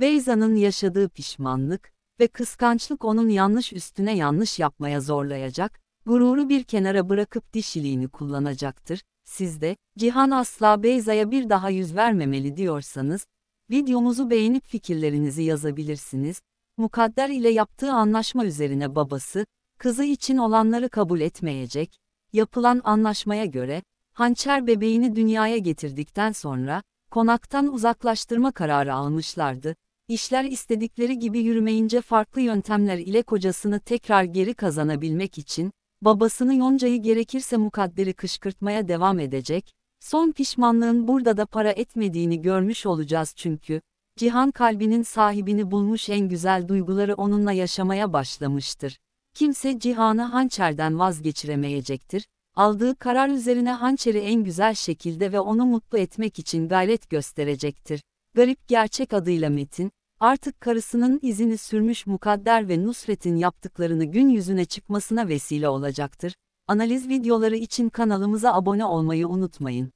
Beyza'nın yaşadığı pişmanlık ve kıskançlık onun yanlış üstüne yanlış yapmaya zorlayacak, gururu bir kenara bırakıp dişiliğini kullanacaktır. Siz de, Cihan asla Beyza'ya bir daha yüz vermemeli diyorsanız, videomuzu beğenip fikirlerinizi yazabilirsiniz. Mukadder ile yaptığı anlaşma üzerine babası, kızı için olanları kabul etmeyecek, yapılan anlaşmaya göre, hançer bebeğini dünyaya getirdikten sonra, konaktan uzaklaştırma kararı almışlardı. İşler istedikleri gibi yürümeyince farklı yöntemler ile kocasını tekrar geri kazanabilmek için, babasını Yonca'yı gerekirse mukadderi kışkırtmaya devam edecek, son pişmanlığın burada da para etmediğini görmüş olacağız çünkü, Cihan kalbinin sahibini bulmuş en güzel duyguları onunla yaşamaya başlamıştır. Kimse Cihan'ı hançerden vazgeçiremeyecektir, aldığı karar üzerine hançeri en güzel şekilde ve onu mutlu etmek için gayret gösterecektir. Garip gerçek adıyla Metin, artık karısının izini sürmüş Mukadder ve Nusret'in yaptıklarını gün yüzüne çıkmasına vesile olacaktır. Analiz videoları için kanalımıza abone olmayı unutmayın.